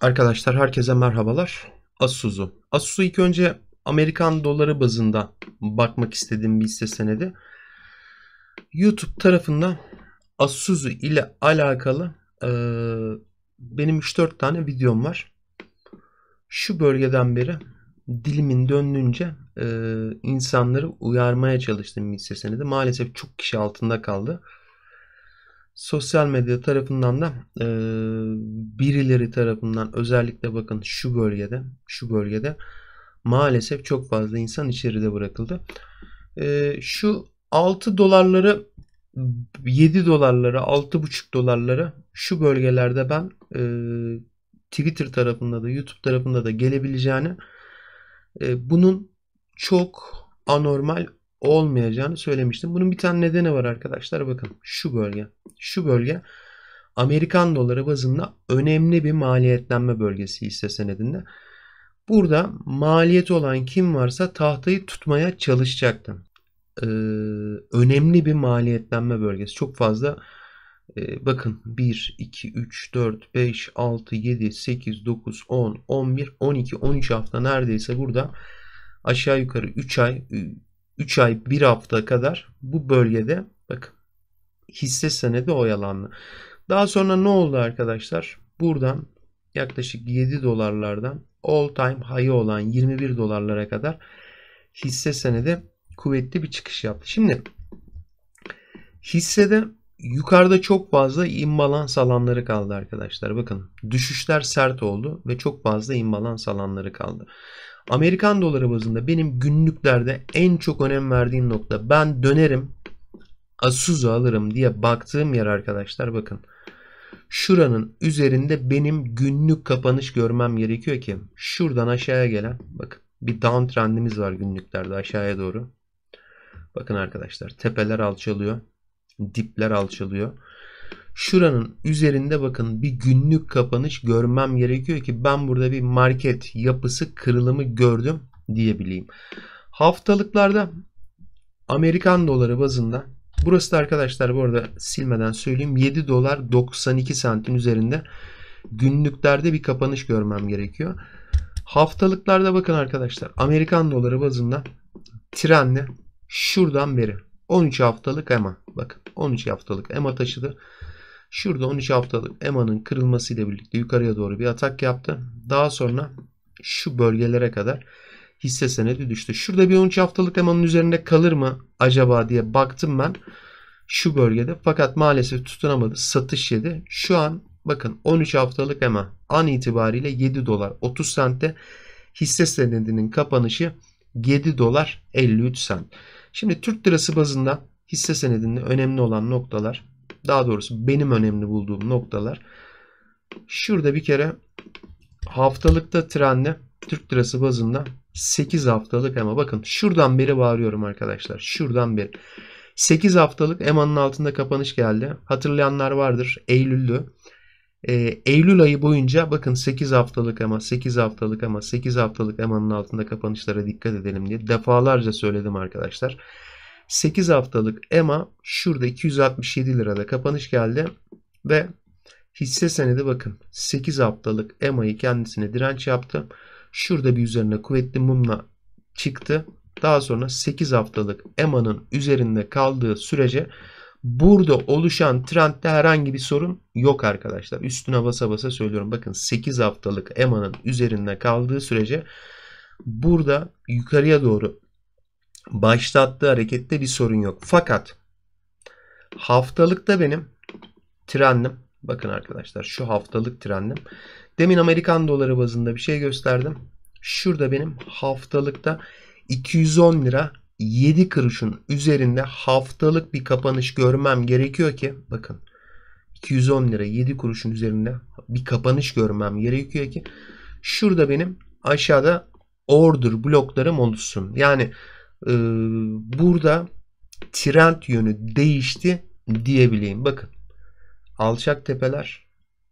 Arkadaşlar herkese merhabalar. Asus'u. Asus'u ilk önce Amerikan doları bazında bakmak istediğim bir hisse senedi. YouTube tarafından Asus'u ile alakalı e, benim 3-4 tane videom var. Şu bölgeden beri dilimin döndüğünce e, insanları uyarmaya çalıştım hisse senedi. Maalesef çok kişi altında kaldı sosyal medya tarafından da e, birileri tarafından özellikle bakın şu bölgede şu bölgede maalesef çok fazla insan içeride bırakıldı. E, şu 6 dolarları 7 dolarlara 6,5 dolarlara şu bölgelerde ben e, Twitter tarafında da YouTube tarafında da gelebileceğini e, bunun çok anormal olmayacağını söylemiştim. Bunun bir tane nedeni var arkadaşlar. Bakın şu bölge. Şu bölge Amerikan doları bazında önemli bir maliyetlenme bölgesi hisse senedinde. Burada maliyeti olan kim varsa tahtayı tutmaya çalışacaktı. Ee, önemli bir maliyetlenme bölgesi. Çok fazla e, bakın 1, 2, 3, 4, 5, 6, 7, 8, 9, 10, 11, 12, 13 hafta neredeyse burada aşağı yukarı 3 ay 3 ay 1 hafta kadar bu bölgede bakın hisse senedi oyalandı. Daha sonra ne oldu arkadaşlar? Buradan yaklaşık 7 dolarlardan all time high olan 21 dolarlara kadar hisse senedi kuvvetli bir çıkış yaptı. Şimdi hissede yukarıda çok fazla imbalans alanları kaldı arkadaşlar. Bakın düşüşler sert oldu ve çok fazla imbalans alanları kaldı. Amerikan doları bazında benim günlüklerde en çok önem verdiğim nokta ben dönerim Asuzu alırım diye baktığım yer arkadaşlar bakın. Şuranın üzerinde benim günlük kapanış görmem gerekiyor ki şuradan aşağıya gelen bakın bir down trendimiz var günlüklerde aşağıya doğru. Bakın arkadaşlar tepeler alçalıyor. Dipler alçalıyor şuranın üzerinde bakın bir günlük kapanış görmem gerekiyor ki ben burada bir market yapısı kırılımı gördüm diyebileyim. Haftalıklarda Amerikan doları bazında burası da arkadaşlar bu arada silmeden söyleyeyim 7 dolar 92 santin üzerinde günlüklerde bir kapanış görmem gerekiyor. Haftalıklarda bakın arkadaşlar Amerikan doları bazında trenle şuradan beri 13 haftalık EMA bakın 13 haftalık EMA taşıdı. Şurada 13 haftalık EMA'nın kırılmasıyla birlikte yukarıya doğru bir atak yaptı. Daha sonra şu bölgelere kadar hisse senedi düştü. Şurada bir 13 haftalık EMA'nın üzerinde kalır mı acaba diye baktım ben şu bölgede. Fakat maalesef tutunamadı. Satış yedi. Şu an bakın 13 haftalık EMA an itibariyle 7 dolar 30 sentte hisse senedinin kapanışı 7 dolar 53 sent. Şimdi Türk lirası bazında hisse senedinde önemli olan noktalar daha doğrusu benim önemli bulduğum noktalar. Şurada bir kere haftalıkta trende Türk lirası bazında 8 haftalık ama Bakın şuradan beri bağırıyorum arkadaşlar. Şuradan beri. 8 haftalık EMA'nın altında kapanış geldi. Hatırlayanlar vardır. Eylül'dü. E, Eylül ayı boyunca bakın 8 haftalık ama 8 haftalık ama 8 haftalık emanın altında kapanışlara dikkat edelim diye defalarca söyledim arkadaşlar. 8 haftalık EMA şurada 267 lirada kapanış geldi ve hisse senedi bakın 8 haftalık EMA'yı kendisine direnç yaptı. Şurada bir üzerine kuvvetli mumla çıktı. Daha sonra 8 haftalık EMA'nın üzerinde kaldığı sürece burada oluşan trendde herhangi bir sorun yok arkadaşlar. Üstüne basa basa söylüyorum. Bakın 8 haftalık EMA'nın üzerinde kaldığı sürece burada yukarıya doğru başlattığı harekette bir sorun yok. Fakat haftalıkta benim trendim bakın arkadaşlar şu haftalık trendim demin Amerikan doları bazında bir şey gösterdim. Şurada benim haftalıkta 210 lira 7 kuruşun üzerinde haftalık bir kapanış görmem gerekiyor ki bakın 210 lira 7 kuruşun üzerinde bir kapanış görmem gerekiyor ki şurada benim aşağıda order bloklarım oluşsun. Yani ee, burada trend yönü değişti diyebileyim. Bakın alçak tepeler,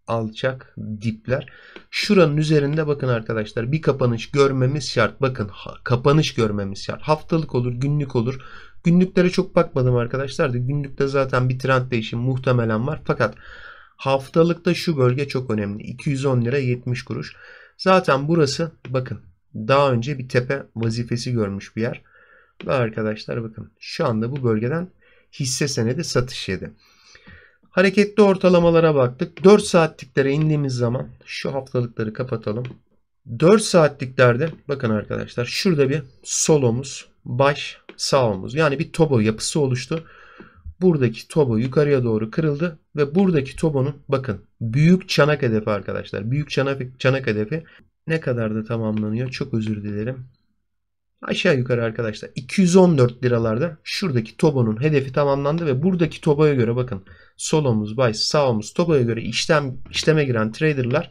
alçak dipler. Şuranın üzerinde bakın arkadaşlar bir kapanış görmemiz şart. Bakın kapanış görmemiz şart. Haftalık olur, günlük olur. Günlüklere çok bakmadım arkadaşlar da günlükte zaten bir trend değişimi muhtemelen var. Fakat haftalıkta şu bölge çok önemli. 210 lira 70 kuruş. Zaten burası bakın daha önce bir tepe vazifesi görmüş bir yer. Ve arkadaşlar bakın şu anda bu bölgeden hisse senedi satış yedi. Hareketli ortalamalara baktık. 4 saatliklere indiğimiz zaman şu haftalıkları kapatalım. 4 saatliklerde bakın arkadaşlar şurada bir solomuz, baş, sağımız yani bir tobo yapısı oluştu. Buradaki tobo yukarıya doğru kırıldı ve buradaki tobonun bakın büyük çanak hedefi arkadaşlar. Büyük çanak, çanak hedefi ne kadar da tamamlanıyor çok özür dilerim. Aşağı yukarı arkadaşlar 214 liralarda şuradaki TOBO'nun hedefi tamamlandı ve buradaki TOBO'ya göre bakın solumuz buy sağımız TOBO'ya göre işlem işleme giren traderlar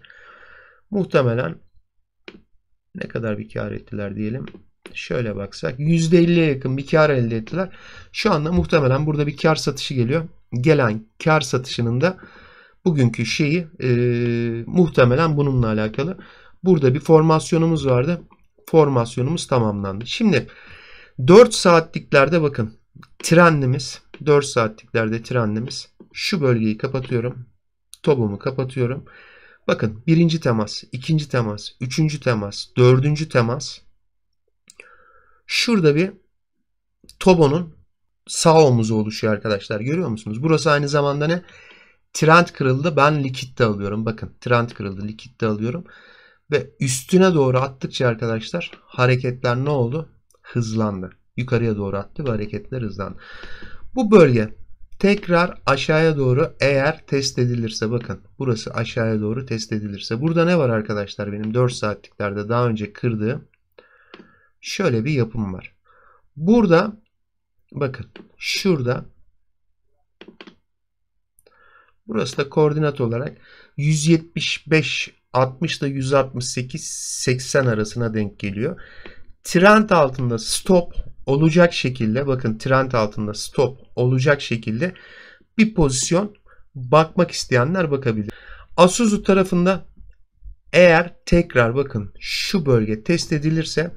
muhtemelen ne kadar bir kar ettiler diyelim. Şöyle baksak %50'ye yakın bir kar elde ettiler. Şu anda muhtemelen burada bir kar satışı geliyor. Gelen kar satışının da bugünkü şeyi e, muhtemelen bununla alakalı. Burada bir formasyonumuz vardı formasyonumuz tamamlandı. Şimdi 4 saatliklerde bakın trendimiz 4 saatliklerde trendimiz şu bölgeyi kapatıyorum. topumu kapatıyorum. Bakın birinci temas, ikinci temas, üçüncü temas, dördüncü temas. Şurada bir Tobo'nun sağ omuzu oluşuyor arkadaşlar. Görüyor musunuz? Burası aynı zamanda ne? Trend kırıldı. Ben likitte alıyorum. Bakın trend kırıldı. Likitte alıyorum. Ve üstüne doğru attıkça arkadaşlar hareketler ne oldu? Hızlandı. Yukarıya doğru attı ve hareketler hızlandı. Bu bölge tekrar aşağıya doğru eğer test edilirse bakın burası aşağıya doğru test edilirse. Burada ne var arkadaşlar benim 4 saatliklerde daha önce kırdığım şöyle bir yapım var. Burada bakın şurada burası da koordinat olarak 175 60 ile 168 80 arasına denk geliyor. Trend altında stop olacak şekilde bakın trend altında stop olacak şekilde bir pozisyon bakmak isteyenler bakabilir. Asuzu tarafında eğer tekrar bakın şu bölge test edilirse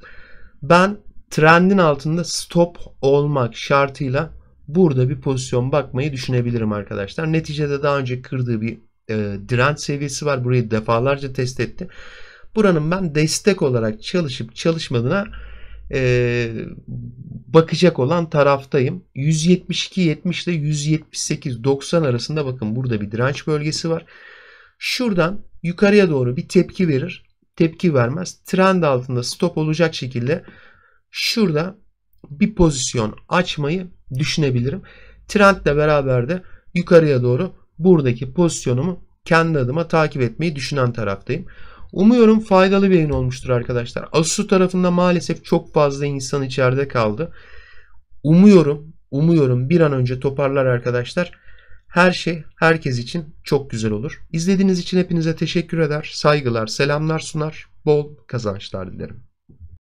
ben trendin altında stop olmak şartıyla burada bir pozisyon bakmayı düşünebilirim arkadaşlar. Neticede daha önce kırdığı bir e, direnç seviyesi var. Burayı defalarca test etti. Buranın ben destek olarak çalışıp çalışmadığına e, bakacak olan taraftayım. 172-70 ile 178-90 arasında bakın burada bir direnç bölgesi var. Şuradan yukarıya doğru bir tepki verir. Tepki vermez. Trend altında stop olacak şekilde şurada bir pozisyon açmayı düşünebilirim. Trendle beraber de yukarıya doğru buradaki pozisyonumu kendi adıma takip etmeyi düşünen taraftayım. Umuyorum faydalı bir yayın olmuştur arkadaşlar. Asus tarafında maalesef çok fazla insan içeride kaldı. Umuyorum, umuyorum bir an önce toparlar arkadaşlar. Her şey herkes için çok güzel olur. İzlediğiniz için hepinize teşekkür eder, saygılar, selamlar sunar, bol kazançlar dilerim.